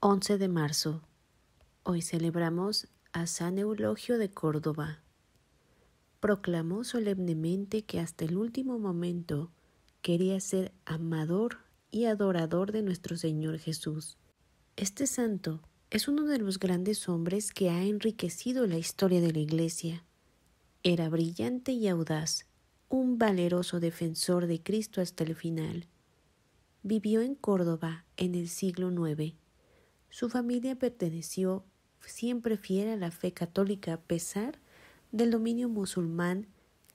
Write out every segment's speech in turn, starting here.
11 de marzo. Hoy celebramos a San Eulogio de Córdoba. Proclamó solemnemente que hasta el último momento quería ser amador y adorador de nuestro Señor Jesús. Este santo es uno de los grandes hombres que ha enriquecido la historia de la Iglesia. Era brillante y audaz, un valeroso defensor de Cristo hasta el final. Vivió en Córdoba en el siglo IX su familia perteneció siempre fiel a la fe católica a pesar del dominio musulmán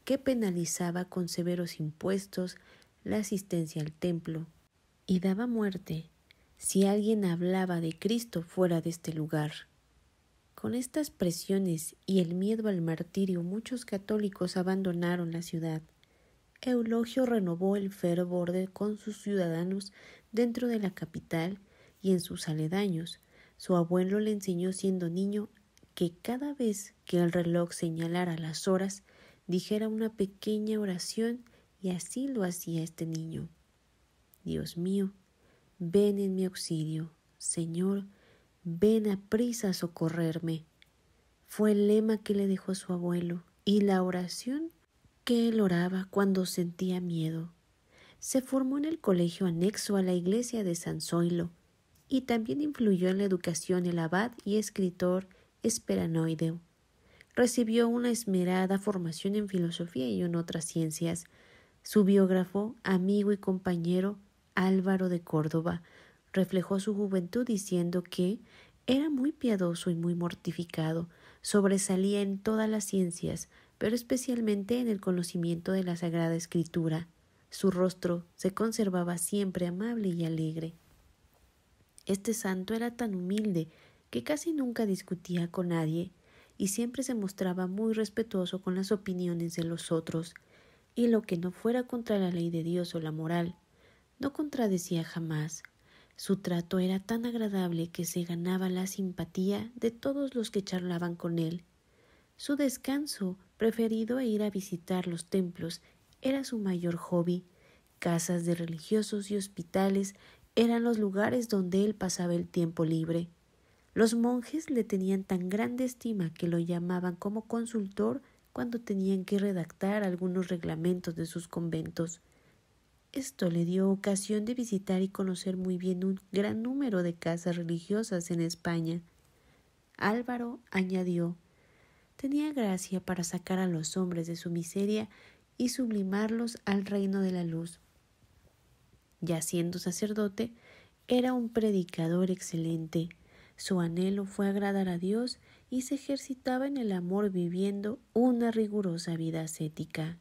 que penalizaba con severos impuestos la asistencia al templo y daba muerte si alguien hablaba de Cristo fuera de este lugar. Con estas presiones y el miedo al martirio muchos católicos abandonaron la ciudad. Eulogio renovó el fervor de, con sus ciudadanos dentro de la capital y en sus aledaños. Su abuelo le enseñó siendo niño que cada vez que el reloj señalara las horas, dijera una pequeña oración y así lo hacía este niño. Dios mío, ven en mi auxilio. Señor, ven a prisa a socorrerme. Fue el lema que le dejó su abuelo y la oración que él oraba cuando sentía miedo. Se formó en el colegio anexo a la iglesia de San Zoilo y también influyó en la educación el abad y escritor Esperanoideo. Recibió una esmerada formación en filosofía y en otras ciencias. Su biógrafo, amigo y compañero Álvaro de Córdoba reflejó su juventud diciendo que era muy piadoso y muy mortificado, sobresalía en todas las ciencias, pero especialmente en el conocimiento de la Sagrada Escritura. Su rostro se conservaba siempre amable y alegre. Este santo era tan humilde que casi nunca discutía con nadie y siempre se mostraba muy respetuoso con las opiniones de los otros y lo que no fuera contra la ley de Dios o la moral. No contradecía jamás. Su trato era tan agradable que se ganaba la simpatía de todos los que charlaban con él. Su descanso, preferido a ir a visitar los templos, era su mayor hobby, casas de religiosos y hospitales eran los lugares donde él pasaba el tiempo libre. Los monjes le tenían tan grande estima que lo llamaban como consultor cuando tenían que redactar algunos reglamentos de sus conventos. Esto le dio ocasión de visitar y conocer muy bien un gran número de casas religiosas en España. Álvaro añadió tenía gracia para sacar a los hombres de su miseria y sublimarlos al reino de la luz. Ya siendo sacerdote, era un predicador excelente. Su anhelo fue agradar a Dios y se ejercitaba en el amor viviendo una rigurosa vida ascética.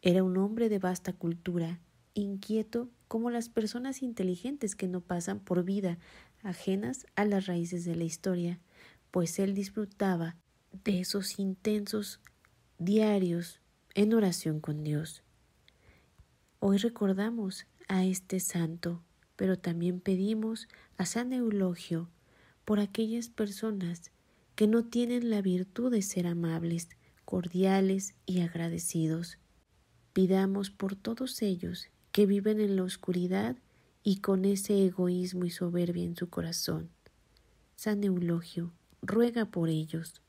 Era un hombre de vasta cultura, inquieto como las personas inteligentes que no pasan por vida ajenas a las raíces de la historia, pues él disfrutaba de esos intensos diarios en oración con Dios. Hoy recordamos a este santo, pero también pedimos a San Eulogio por aquellas personas que no tienen la virtud de ser amables, cordiales y agradecidos. Pidamos por todos ellos que viven en la oscuridad y con ese egoísmo y soberbia en su corazón. San Eulogio, ruega por ellos.